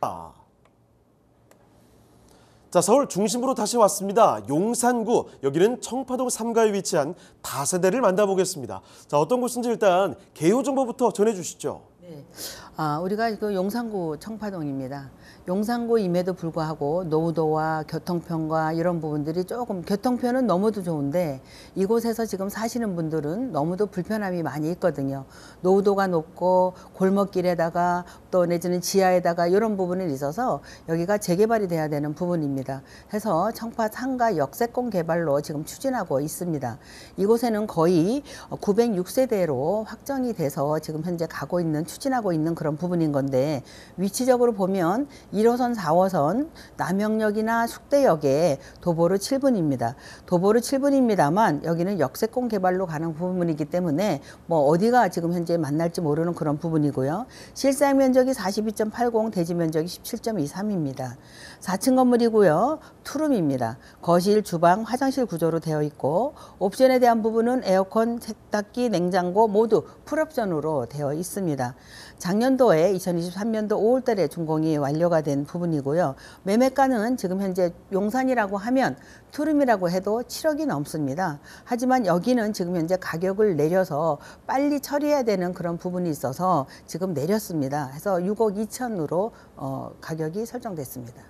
아. 자, 서울 중심으로 다시 왔습니다. 용산구, 여기는 청파동 3가에 위치한 다세대를 만나보겠습니다. 자, 어떤 곳인지 일단 개요정보부터 전해주시죠. 아, 우리가 그 용산구 청파동입니다. 용산구임에도 불구하고 노후도와 교통편과 이런 부분들이 조금 교통편은 너무도 좋은데 이곳에서 지금 사시는 분들은 너무도 불편함이 많이 있거든요. 노후도가 높고 골목길에다가 또 내지는 지하에다가 이런 부분이 있어서 여기가 재개발이 돼야 되는 부분입니다. 해서 청파 상가 역세권 개발로 지금 추진하고 있습니다. 이곳에는 거의 906세대로 확정이 돼서 지금 현재 가고 있는 추 추진하고 있는 그런 부분인 건데 위치적으로 보면 1호선, 4호선 남영역이나 숙대역에 도보로 7분입니다. 도보로 7분입니다만 여기는 역세권 개발로 가는 부분이기 때문에 뭐 어디가 지금 현재 만날지 모르는 그런 부분이고요. 실상 면적이 42.80, 대지 면적이 17.23입니다. 4층 건물이고요. 투룸입니다. 거실, 주방, 화장실 구조로 되어 있고 옵션에 대한 부분은 에어컨, 세탁기, 냉장고 모두 풀옵션으로 되어 있습니다. 작년도에 2023년도 5월달에 준공이 완료가 된 부분이고요. 매매가는 지금 현재 용산이라고 하면 투룸이라고 해도 7억이 넘습니다. 하지만 여기는 지금 현재 가격을 내려서 빨리 처리해야 되는 그런 부분이 있어서 지금 내렸습니다. 해서 6억 2천으로 어, 가격이 설정됐습니다.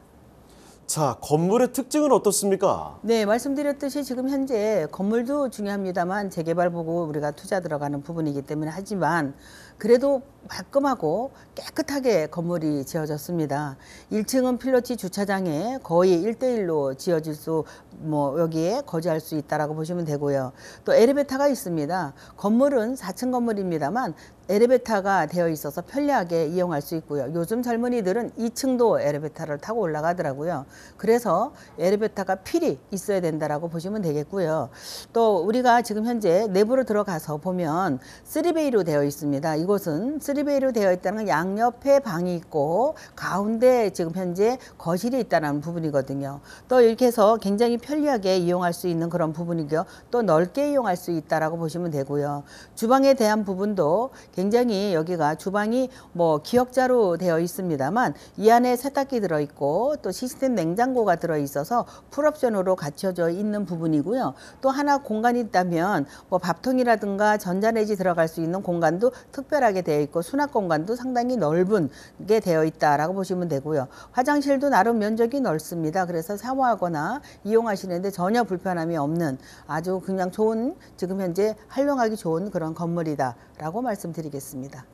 자, 건물의 특징은 어떻습니까? 네, 말씀드렸듯이 지금 현재 건물도 중요합니다만 재개발 보고 우리가 투자 들어가는 부분이기 때문에 하지만 그래도 말끔하고 깨끗하게 건물이 지어졌습니다. 1층은 필로티 주차장에 거의 1대1로 지어질 수, 뭐, 여기에 거주할 수 있다라고 보시면 되고요. 또 엘리베이터가 있습니다. 건물은 4층 건물입니다만 엘리베이터가 되어 있어서 편리하게 이용할 수 있고요. 요즘 젊은이들은 2층도 엘리베이터를 타고 올라가더라고요. 그래서 엘리베이터가 필히 있어야 된다라고 보시면 되겠고요. 또 우리가 지금 현재 내부로 들어가서 보면 쓰리베이로 되어 있습니다. 이곳 이곳은 쓰리베이로 되어 있다는 건 양옆에 방이 있고 가운데 지금 현재 거실이 있다는 부분이거든요. 또 이렇게 해서 굉장히 편리하게 이용할 수 있는 그런 부분이고요. 또 넓게 이용할 수 있다라고 보시면 되고요. 주방에 대한 부분도 굉장히 여기가 주방이 뭐 기역자로 되어 있습니다만 이 안에 세탁기 들어 있고 또 시스템 냉장고가 들어 있어서 풀옵션으로 갖춰져 있는 부분이고요. 또 하나 공간이 있다면 뭐 밥통이라든가 전자레지 들어갈 수 있는 공간도 특별 특별하게 되어 있고 수납 공간도 상당히 넓은 게 되어 있다라고 보시면 되고요. 화장실도 나름 면적이 넓습니다. 그래서 사모하거나 이용하시는데 전혀 불편함이 없는 아주 그냥 좋은 지금 현재 활용하기 좋은 그런 건물이다라고 말씀드리겠습니다.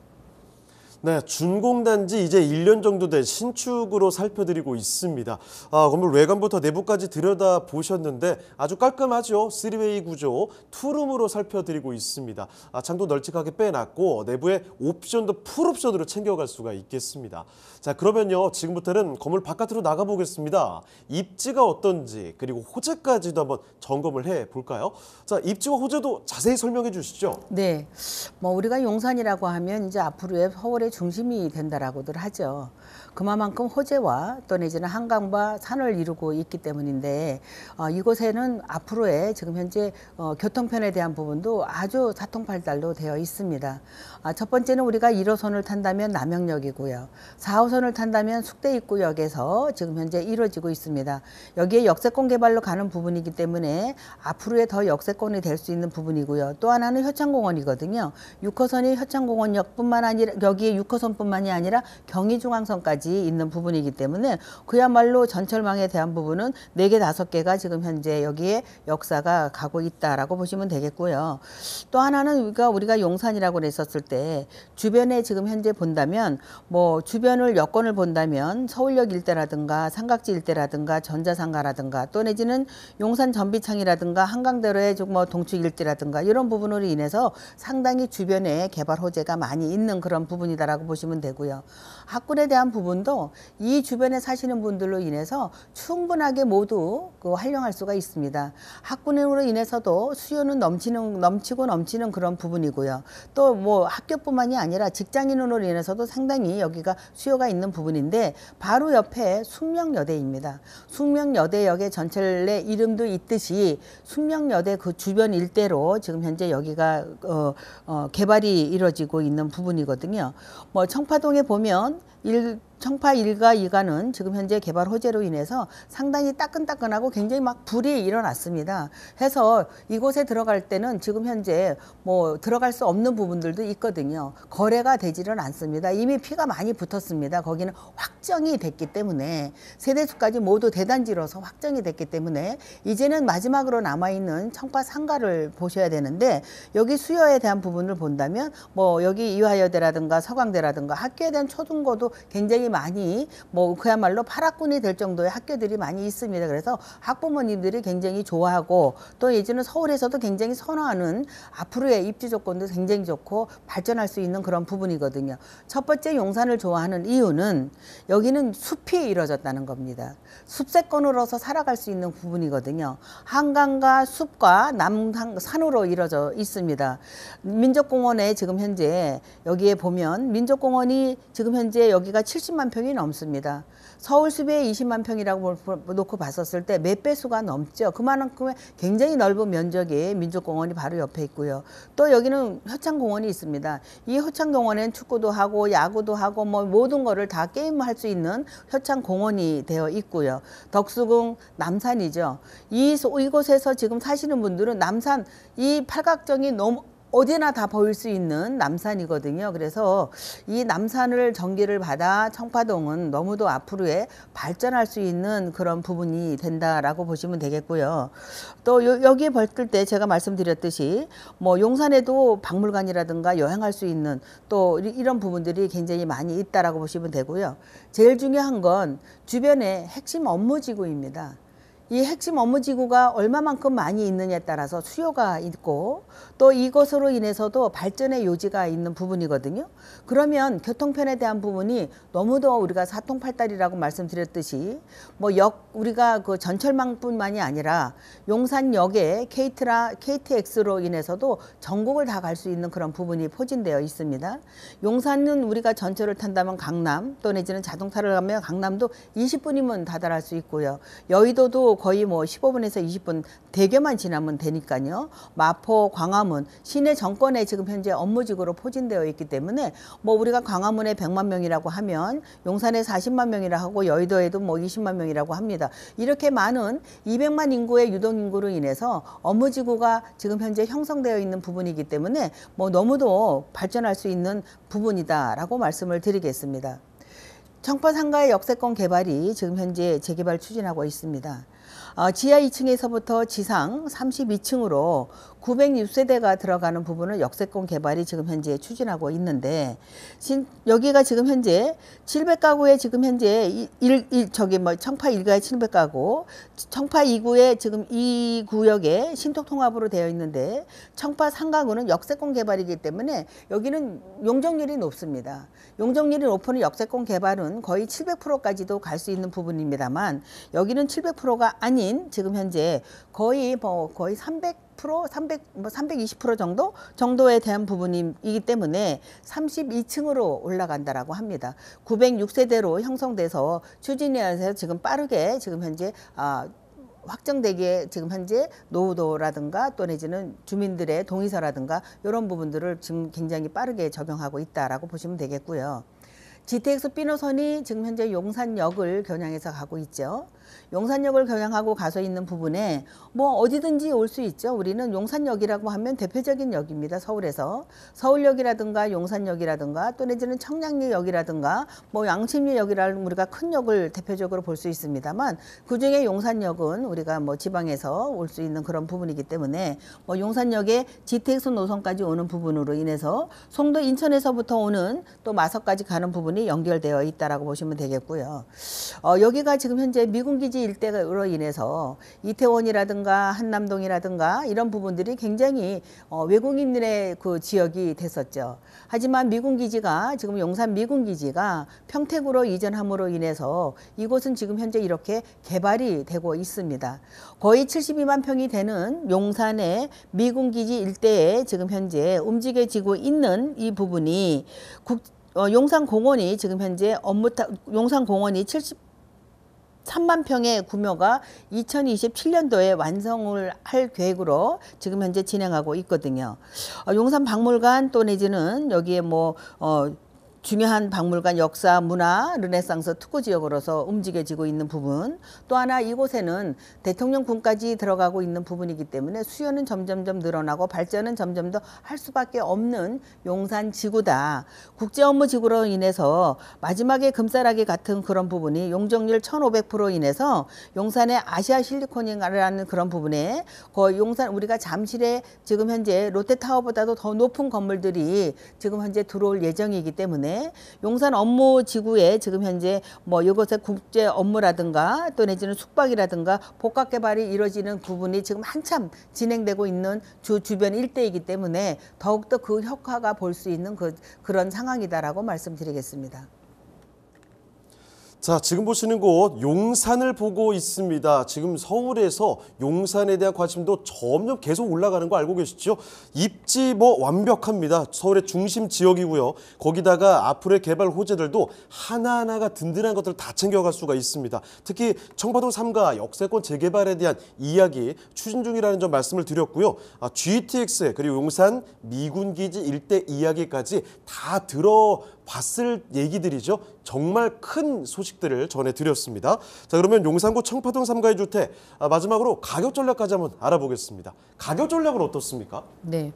네, 준공단지 이제 1년 정도 된 신축으로 살펴드리고 있습니다. 아, 건물 외관부터 내부까지 들여다보셨는데 아주 깔끔하죠. 3웨이 구조, 투룸으로 살펴드리고 있습니다. 아, 창도 널찍하게 빼놨고 내부에 옵션도 풀옵션으로 챙겨갈 수가 있겠습니다. 자, 그러면요. 지금부터는 건물 바깥으로 나가보겠습니다. 입지가 어떤지 그리고 호재까지도 한번 점검을 해볼까요? 자, 입지와 호재도 자세히 설명해 주시죠. 네, 뭐 우리가 용산이라고 하면 이제 앞으로의 서울의 생활의 중심이 된다라고들 하죠. 그만큼 호재와 또 내지는 한강과 산을 이루고 있기 때문인데 어, 이곳에는 앞으로의 지금 현재 어, 교통편에 대한 부분도 아주 사통팔달로 되어 있습니다. 아, 첫 번째는 우리가 1호선을 탄다면 남영역이고요. 4호선을 탄다면 숙대입구역에서 지금 현재 이루어지고 있습니다. 여기에 역세권 개발로 가는 부분이기 때문에 앞으로의 더 역세권이 될 수 있는 부분이고요. 또 하나는 효창공원이거든요. 6호선이 효창공원역뿐만 아니라 여기에 육호선뿐만이 아니라 경의중앙선까지 있는 부분이기 때문에 그야말로 전철망에 대한 부분은 네 개 다섯 개가 지금 현재 여기에 역사가 가고 있다라고 보시면 되겠고요. 또 하나는 우리가 우리가 용산이라고 했었을 때 주변에 지금 현재 본다면 뭐 주변을 여건을 본다면 서울역 일대라든가 삼각지 일대라든가 전자상가라든가 또 내지는 용산 전비창이라든가 한강대로의 뭐 동축 일대라든가 이런 부분으로 인해서 상당히 주변에 개발 호재가 많이 있는 그런 부분이다. 있다라고 보시면 되고요. 학군에 대한 부분도 이 주변에 사시는 분들로 인해서 충분하게 모두 그 활용할 수가 있습니다. 학군으로 인해서도 수요는 넘치는 넘치고 넘치는 그런 부분이고요. 또 뭐 학교뿐만이 아니라 직장인으로 인해서도 상당히 여기가 수요가 있는 부분인데 바로 옆에 숙명여대입니다. 숙명여대역의 전철내 이름도 있듯이 숙명여대 그 주변 일대로 지금 현재 여기가 어, 어, 개발이 이루어지고 있는 부분이거든요. 뭐 청파동에 보면 일 청파 1가 2가는 지금 현재 개발 호재로 인해서 상당히 따끈따끈하고 굉장히 막 불이 일어났습니다. 해서 이곳에 들어갈 때는 지금 현재 뭐 들어갈 수 없는 부분들도 있거든요. 거래가 되지는 않습니다. 이미 피가 많이 붙었습니다. 거기는 확정이 됐기 때문에 세대수까지 모두 대단지로서 확정이 됐기 때문에 이제는 마지막으로 남아있는 청파 상가를 보셔야 되는데 여기 수요에 대한 부분을 본다면 뭐 여기 이화여대라든가 서강대라든가 학교에 대한 초등고도 굉장히 굉장히 많이 뭐 그야말로 파라꾼이될 정도의 학교들이 많이 있습니다. 그래서 학부모님들이 굉장히 좋아하고 또 예전에 서울에서도 굉장히 선호하는 앞으로의 입지 조건도 굉장히 좋고 발전할 수 있는 그런 부분이거든요. 첫 번째 용산을 좋아하는 이유는 여기는 숲이 이루어졌다는 겁니다. 숲세권으로서 살아갈 수 있는 부분이거든요. 한강과 숲과 남 산으로 이루어져 있습니다. 민족공원에 지금 현재 여기에 보면 민족공원이 지금 현재 여기가 70 30만 평이 넘습니다. 서울 수비에 20만 평이라고 놓고 봤었을 때 몇 배수가 넘죠. 그만큼의 굉장히 넓은 면적의 민족공원이 바로 옆에 있고요. 또 여기는 효창공원이 있습니다. 이 효창공원엔 축구도 하고 야구도 하고 뭐 모든 거를 다 게임할 수 있는 효창공원이 되어 있고요. 덕수궁 남산이죠. 이 이곳에서 지금 사시는 분들은 남산 이 팔각정이 너무 어디나 다 보일 수 있는 남산이거든요. 그래서 이 남산을 전기를 받아 청파동은 너무도 앞으로의 발전할 수 있는 그런 부분이 된다라고 보시면 되겠고요. 또 요, 여기에 벌뜰 때 제가 말씀드렸듯이 뭐 용산에도 박물관이라든가 여행할 수 있는 또 이런 부분들이 굉장히 많이 있다라고 보시면 되고요. 제일 중요한 건 주변의 핵심 업무지구입니다. 이 핵심 업무 지구가 얼마만큼 많이 있느냐에 따라서 수요가 있고 또 이것으로 인해서도 발전의 요지가 있는 부분이거든요. 그러면 교통편에 대한 부분이 너무도 우리가 사통팔달이라고 말씀드렸듯이 뭐 역 우리가 그 전철망뿐만이 아니라 용산역에 KT라 KTX로 인해서도 전국을 다 갈 수 있는 그런 부분이 포진되어 있습니다. 용산은 우리가 전철을 탄다면 강남 또 내지는 자동차를 가면 강남도 20분이면 다달할수 있고요. 여의도도 거의 뭐 15분에서 20분 대교만 지나면 되니까요. 마포 광화문 시내 정권에 지금 현재 업무직으로 포진되어 있기 때문에 뭐 우리가 광화문에 100만 명이라고 하면 용산에 40만 명이라 하고 여의도에도 뭐 20만 명이라고 합니다. 이렇게 많은 200만 인구의 유동 인구로 인해서 업무지구가 지금 현재 형성되어 있는 부분이기 때문에 뭐 너무도 발전할 수 있는 부분이다라고 말씀을 드리겠습니다. 청파상가의 역세권 개발이 지금 현재 재개발 추진하고 있습니다. 어, 지하 2층에서부터 지상 32층으로 906세대가 들어가는 부분을 역세권 개발이 지금 현재 추진하고 있는데 신, 여기가 지금 현재 700가구에 지금 현재 일, 일, 저기 뭐 청파 1가에 700가구, 청파 2구에 지금 이 구역에 신 t 통합으로 되어 있는데 청파 3가구는 역세권 개발이기 때문에 여기는 용적률이 높습니다. 용적률이 높은 역세권 개발은 거의 700%까지도 갈 수 있는 부분입니다만 여기는 700%가 아닌 지금 현재 거의 뭐 거의 300 300%, 300, 뭐320% 정도 정도에 대한 부분이기 때문에 32층으로 올라간다라고 합니다. 906세대로 형성돼서 추진해서 지금 빠르게 지금 현재 아, 확정되기에 지금 현재 노후도라든가 또 내지는 주민들의 동의서라든가 이런 부분들을 지금 굉장히 빠르게 적용하고 있다라고 보시면 되겠고요. GTX 비노선이 지금 현재 용산역을 겨냥해서 가고 있죠. 용산역을 경향하고 가서 있는 부분에 뭐 어디든지 올 수 있죠. 우리는 용산역이라고 하면 대표적인 역입니다. 서울에서 서울역이라든가 용산역이라든가 또 내지는 청량리역이라든가 뭐 양심리역이라는 우리가 큰 역을 대표적으로 볼 수 있습니다만 그 중에 용산역은 우리가 뭐 지방에서 올 수 있는 그런 부분이기 때문에 뭐 용산역에 GTX 노선까지 오는 부분으로 인해서 송도 인천에서부터 오는 또 마석까지 가는 부분이 연결되어 있다라고 보시면 되겠고요. 어, 여기가 지금 현재 미국 기지 일대로 인해서 이태원이라든가 한남동이라든가 이런 부분들이 굉장히 어, 외국인들의 그 지역이 됐었죠. 하지만 미군기지가 지금 용산 미군기지가 평택으로 이전함으로 인해서 이곳은 지금 현재 이렇게 개발이 되고 있습니다. 거의 72만 평이 되는 용산의 미군기지 일대에 지금 현재 움직여지고 있는 이 부분이 국, 어, 용산공원이 지금 현재 업무 타, 용산공원이 70 3만 평의 구묘가 2027년도에 완성을 할 계획으로 지금 현재 진행하고 있거든요. 어, 용산 박물관 또 내지는 여기에 뭐 어, 중요한 박물관 역사, 문화, 르네상스 특구 지역으로서 움직여지고 있는 부분 또 하나 이곳에는 대통령군까지 들어가고 있는 부분이기 때문에 수요는 점점점 늘어나고 발전은 점점 더 할 수밖에 없는 용산 지구다. 국제 업무 지구로 인해서 마지막에 금사라기 같은 그런 부분이 용적률 1,500% 인해서 용산의 아시아 실리콘이라는 그런 부분에 거의 용산 우리가 잠실에 지금 현재 롯데타워보다도 더 높은 건물들이 지금 현재 들어올 예정이기 때문에 용산 업무 지구에 지금 현재 뭐이것의 국제 업무라든가 또 내지는 숙박이라든가 복합 개발이 이루어지는 부분이 지금 한참 진행되고 있는 주 주변 일대이기 때문에 더욱더 그 효과가 볼 수 있는 그, 그런 상황이다라고 말씀드리겠습니다. 자, 지금 보시는 곳 용산을 보고 있습니다. 지금 서울에서 용산에 대한 관심도 점점 계속 올라가는 거 알고 계시죠? 입지 뭐 완벽합니다. 서울의 중심 지역이고요. 거기다가 앞으로의 개발 호재들도 하나하나가 든든한 것들을 다 챙겨갈 수가 있습니다. 특히 청파동 3가 역세권 재개발에 대한 이야기 추진 중이라는 점 말씀을 드렸고요. 아, GTX 그리고 용산 미군기지 일대 이야기까지 다 들어 봤을 얘기들이죠. 정말 큰 소식들을 전해드렸습니다. 자 그러면 용산구 청파동 3가의 주택 아, 마지막으로 가격 전략까지 한번 알아보겠습니다. 가격 전략은 어떻습니까? 네,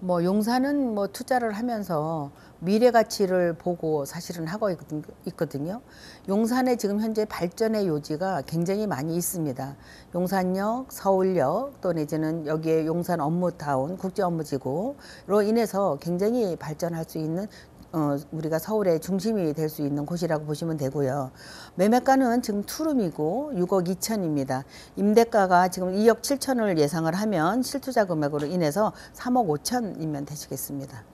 뭐 용산은 뭐 투자를 하면서 미래 가치를 보고 사실은 하고 있거든요. 용산에 지금 현재 발전의 요지가 굉장히 많이 있습니다. 용산역, 서울역 또 내지는 여기에 용산 업무타운, 국제 업무지구로 인해서 굉장히 발전할 수 있는 어, 우리가 서울의 중심이 될 수 있는 곳이라고 보시면 되고요. 매매가는 지금 투룸이고 6억 2천입니다. 임대가가 지금 2억 7천을 예상을 하면 실투자 금액으로 인해서 3억 5천이면 되시겠습니다.